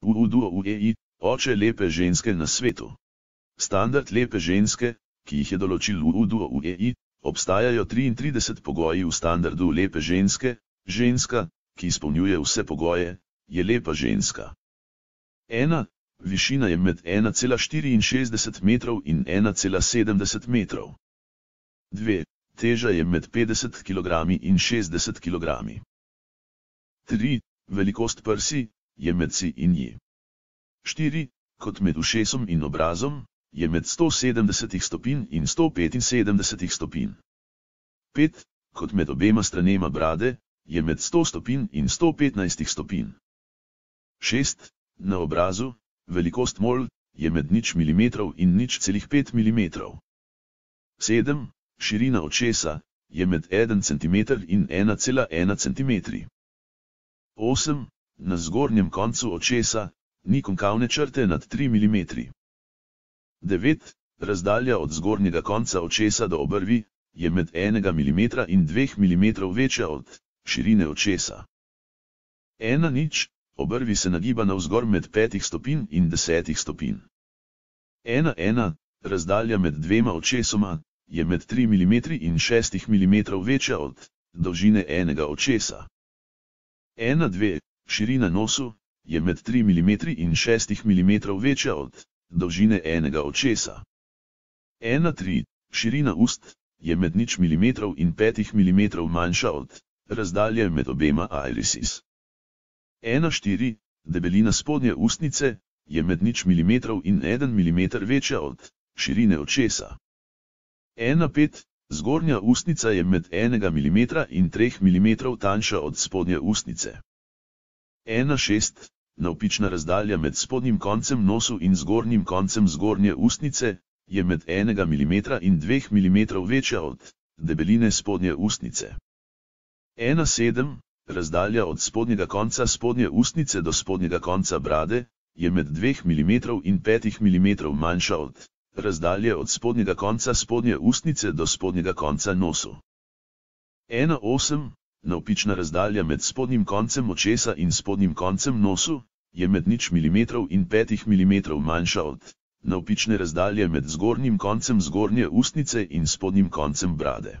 Uudu Uei, oče lepe ženske na svetu. Standard lepe ženske, ki jih je določil Uudu Uei, obstajajo 33 pogoji v standardu lepe ženske, ženska, ki izpolnjuje vse pogoje, je lepa ženska. 1. Višina je med 1,64 metrov in 1,70 metrov. 2. Teža je med 50 kg in 60 kg. 3. Velikost prsi, je med si in ji. 4. Kot med ušesom in obrazom, je med 170 stopin in 175 stopin. 5. Kot med obema stranema brade, je med 100 stopin in 115 stopin. 6. Na obrazu, velikost mol, je med nič milimetrov in nič celih 5 milimetrov. 7. Širina očesa, je med 1 cm in 1,1 cm. 8 na zgornjem koncu očesa, ni konkavne črte nad 3 mm. 9. Razdalja od zgornjega konca očesa do obrvi je med 1 mm in 2 mm večja od širine očesa. 1 nič, obrvi se nagiba na vzgor med 5 stopin in 10 stopin. 1 1, razdalja med dvema očesoma, je med 3 mm in 6 mm večja od dolžine enega očesa. 1 2, Širina nosu je med 3 mm in 6 mm večja od dolžine enega očesa. 1.3. Širina ust je med nič mm in 5 mm manjša od razdalje med obema irisis. 1.4. Debelina spodnje ustnice je med nič mm in 1 mm večja od širine očesa. 1.5. Zgornja ustnica je med 1 mm in 3 mm tanjša od spodnje ustnice. 1.6. Navpična razdalja med spodnjim koncem nosu in zgornjim koncem zgornje ustnice je med 1 mm in 2 mm večja od debeline spodnje ustnice. 1.7. Razdalja od spodnjega konca spodnje ustnice do spodnjega konca brade je med 2 mm in 5 mm manjša od razdalje od spodnjega konca spodnje ustnice do spodnjega konca nosu. 1.8 navpična razdalja med spodnjim koncem očesa in spodnjim koncem nosu, je med nič milimetrov in petih milimetrov manjša od navpične razdalje med zgornjim koncem zgornje ustnice in spodnjim koncem brade.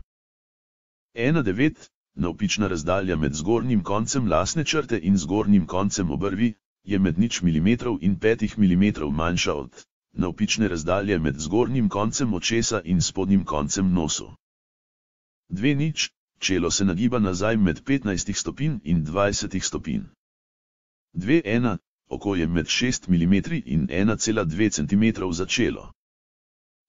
1.9. Navpična razdalja med zgornjim koncem lasne črte in zgornjim koncem obrvi, je med nič milimetrov in petih milimetrov manjša od navpične razdalje med zgornjim koncem očesa in spodnjim koncem nosu. 2 nič, čelo se nagiba nazaj med 15 stopin in 20 stopin. 2.1, oko je med 6 mm in 1,2 cm za čelo.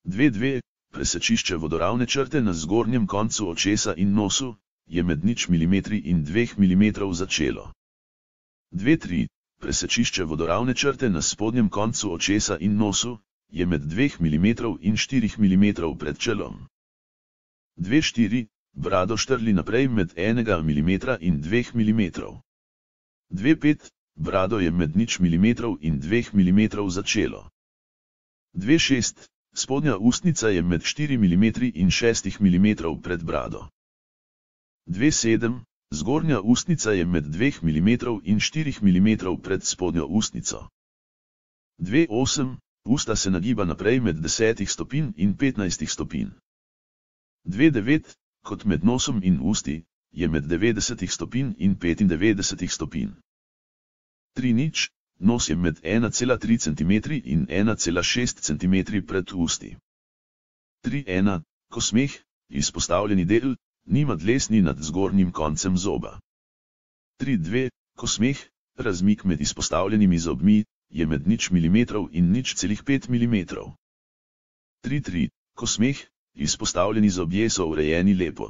2.2, presečišče vodoravne črte na zgornjem koncu očesa in nosu, je med nič mm in 2 mm za čelo. 2.3, presečišče vodoravne črte na spodnjem koncu očesa in nosu, je med 2 mm in 4 mm pred čelom. 2.4, brado štrli naprej med 1 mm in 2 mm. 2,5, brado je med nič mm in 2 mm začelo. 2,6, spodnja ustnica je med 4 mm in 6 mm pred brado. 2,7, zgornja ustnica je med 2 mm in 4 mm pred spodnjo ustnico. 2,8, usta se nagiba naprej med 10 stopin in 15 stopin. 2,9, kot med nosom in usti, je med 90 stopinj in 95 stopinj. 3 nič, nos je med 1,3 cm in 1,6 cm pred usti. 3.1, ko smeh, izpostavljeni del, nima dlesni nad zgornjim koncem zoba. 3.2, ko smeh, razmik med izpostavljenimi zobmi, je med nič milimetrov in nič celih 5 milimetrov. 3.3, ko smeh, izpostavljeni zobje so urejeni lepo.